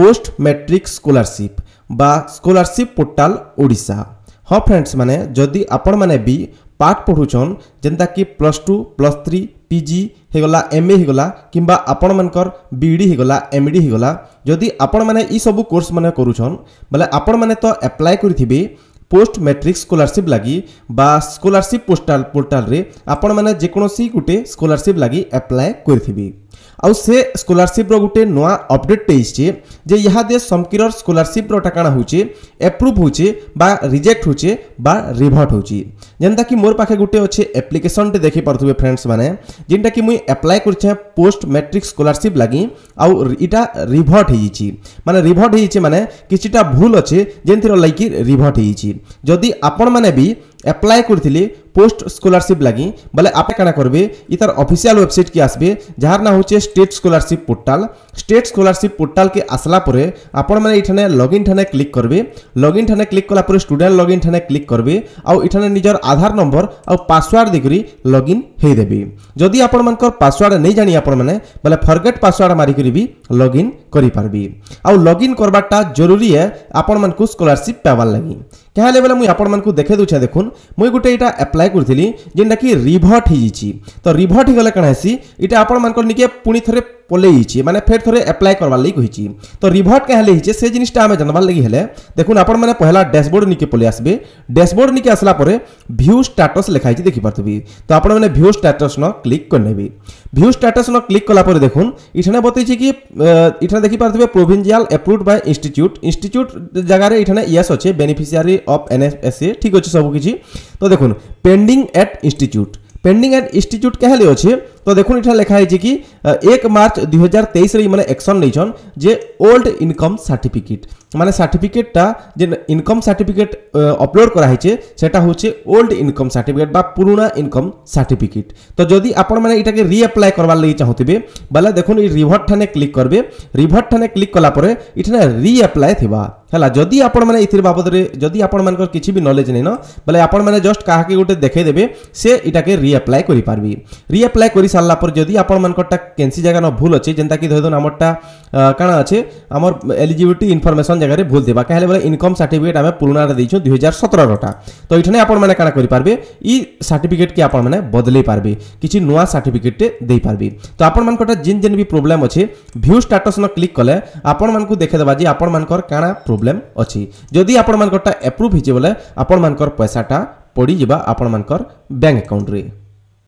post matric scholarship বা scholarship portal Odisha ହଁ friends ମାନେ ଯଦି ଆପଣମାନେ ବି ପାଠ ପଢ଼ୁଛନ୍ ଯେନ୍ତାକି plus two plus three P G ହେଇଗଲା ଏମ୍ ଏ ହେଇଗଲା କିମ୍ବା ଆପଣମାନଙ୍କର ବି ଇ ଡ଼ି ହେଇଗଲା ଏମ୍ ଇ ଡ଼ି ହେଇଗଲା ଯଦି ଆପଣମାନେ ଇସବୁ କୋର୍ସମାନେ କରୁଛନ୍ ବୋଲେ ଆପଣମାନେ ତ ଆପ୍ଲାଏ କରିଥିବେ ପୋଷ୍ଟ ମେଟ୍ରିକ୍ ସ୍କଲାରସିପ୍ ଲାଗି ବା ସ୍କଲାରସିପ୍ ପୋର୍ଟାଲ ପୋର୍ଟାଲରେ ଆପଣମାନେ ଯେକୌଣସି ଗୋଟେ ସ୍କଲାରସିପ୍ ଲାଗି ଆପ୍ଲାଏ କରିଥିବେ ଆଉ ସେ ସ୍କଲାରସିପ୍ର ଗୋଟେ ନୂଆ ଅପଡ଼େଟ୍ଟେ ହେଇଛେ ଯେ ଇହାଦେ ସମକିରର ସ୍କଲାରସିପ୍ର କାଣା ହଉଛେ ଏପ୍ରୁଭ୍ ହଉଛେ ବା ରିଜେକ୍ଟ ହଉଛେ ବା ରିଭର୍ଟ ହଉଛେ ଯେନ୍ତାକି ମୋର ପାଖେ ଗୋଟେ ଅଛେ ଆପ୍ଲିକେସନ୍ଟେ ଦେଖିପାରୁଥିବେ ଫ୍ରେଣ୍ଡସ୍ ମାନେ ଯେନ୍ଟାକି ମୁଇଁ ଆପ୍ଲାଏ କରିଛେଁ ପୋଷ୍ଟ ମେଟ୍ରିକ୍ ସ୍କଲାରସିପ୍ ଲାଗି ଆଉ ଇଟା ରିଭର୍ଟ ହେଇଯାଇଛି ମାନେ ରିଭର୍ଟ ହେଇଛେ ମାନେ କିଛିଟା ଭୁଲ୍ ଅଛେ ଯେନ୍ଥିର ଲାଗିକି ରିଭର୍ଟ ହେଇଛି ଯଦି ଆପଣମାନେ ବି আপ্লাই করে পোস্ট স্কলারশিপ লাগি বলে আপে কেন করবে ইতার অফিসিয়াল ওয়েবসাইট কি আসবে যার না হচ্ছে state scholarship portal state scholarship portal কে আসলা পরে আপন মানে এখানে লগ ইন ঠানে ক্লিক করবে লগ ইন ঠানে ক্লিক কলা পরে স্টুডেন্ট লগ ইন ঠানে ক্লিক করবে আউ এখানে নিজের আধার নম্বর আউ পাসওয়ার্ড দেখি লগ ইন হয়ে দেবে যদি আপন মানকর পাসওয়ার্ড নেই জানি আপন মানে বলে ফরগেট পাসওয়ার্ড মারি করিবি লগইन करी পারবি আউ লগইন করবাটা জরুরি এ আপন মানকু স্কলারশিপ পাবার লাগি क्या है बोले मुझे आपको देखे दूचे देखून मुझे गोटे यहाँ एप्लाय करी जेनटा कि रिभर्ट हो तो रिभर्ट हो गले कण ये आपण मान पुणी थे ପଲେଇଛି ମାନେ ଫେର୍ ଥରେ ଆପ୍ଲାଏ କରବାର ଲାଗି କହିଛି ତ ରିଭର୍ଟ କାଁ ହେଲେ ହେଇଛେ ସେ ଜିନିଷଟା ଆମେ ଜାନବାର ଲାଗି ହେଲେ ଦେଖୁନ୍ ଆପଣମାନେ ପହିଲା ଡ୍ୟାସବୋର୍ଡ଼ ନିକେ ପଲେଇ ଆସିବେ ଡ୍ୟାସବୋର୍ଡ଼ ନିକେ ଆସିଲା ପରେ ଭ୍ୟୁ ଷ୍ଟାଟସ୍ ଲେଖା ହେଇଛି ଦେଖିପାରୁଥିବି ତ ଆପଣମାନେ ଭ୍ୟୁ ଷ୍ଟାଟସ୍ନ କ୍ଲିକ୍ କରିନେବେ ଭ୍ୟୁ ଷ୍ଟାଟସ୍ନ କ୍ଲିକ୍ କଲା ପରେ ଦେଖୁନ୍ ଏଠାନେ ବତେଇଛି କି ଏଠାନେ ଦେଖିପାରୁଥିବେ provisional approved by institute institute ଜାଗାରେ ଏଠାନେ ଇଏସ୍ ଅଛେ ବେନିଫିସିଆରି ଅଫ୍ ଏନ୍ଏସ୍ଏସ୍ସି ଠିକ୍ ଅଛି ସବୁ କିଛି ତ ଦେଖୁନ୍ pending at institute pending at institute କାହା ହେଲେ ଅଛେ तो देखो यहाँ लिखा कि एक मार्च दुई हजार तेईस मैंने एक्शन नहीं जे ओल्ड इनकम सार्टिफिकेट माने सर्टिफिकेटा जे इनकम सार्टिफिकेट अपलोड कराई सेटा हूँ ओल्ड इनकम सार्टिफिकेट बा पुराणा इनकम सार्टिफिकेट तो जदि आपटा के ये रिअप्लाय करवार लगे चाहूबे बोले देखो रिभर्ट ठाने क्लिक करेंगे रिभर्ट ठाने क्लिक कलापर ये रिअप्लाय थी ହେଲା ଯଦି ଆପଣମାନେ ଏଥିରେ ବାବଦରେ ଯଦି ଆପଣମାନଙ୍କର କିଛି ବି ନଲେଜ୍ ନେଇନ ବୋଲେ ଆପଣମାନେ ଜଷ୍ଟ କାହାକି ଗୋଟେ ଦେଖେଇଦେବେ ସେ ଏଇଟାକେ ରିଆପ୍ଲାଏ କରିପାରିବେ ରିଆପ୍ଲାଏ କରି সারা পরে যদি আপনার কেনসি জায়গা ন ভুল অছে যেটা কি ধরিদিন আমারটা কাণা আছে আমার এলিজিবিলিটি ইনফরমেশন জায়গায় ভুল থাকা কাহিলে বেলা ইনকম সার্টিফিকেট আমি পুরোনাটা দিয়েছু দুই হাজার সতেরটা তো এইখানে আপনার কাণা করে ই সার্টিফিকেট কি আপনার বদলাই পারবে কিছু নূয়া সার্টিফিকেটে দিয়ে তো আপনার যেন যেন বি প্রোবলেম অছে ভিউ স্টাটস ন ক্লিক কলে আপনার দেখাদেবা যে আপনার কাণা প্রোবলেম অছি যদি আপনার এপ্রুভ হয়েছে বেলে আপনার পয়সাটা পড়িযা আপনার ব্যাঙ্ক আকাউন্টে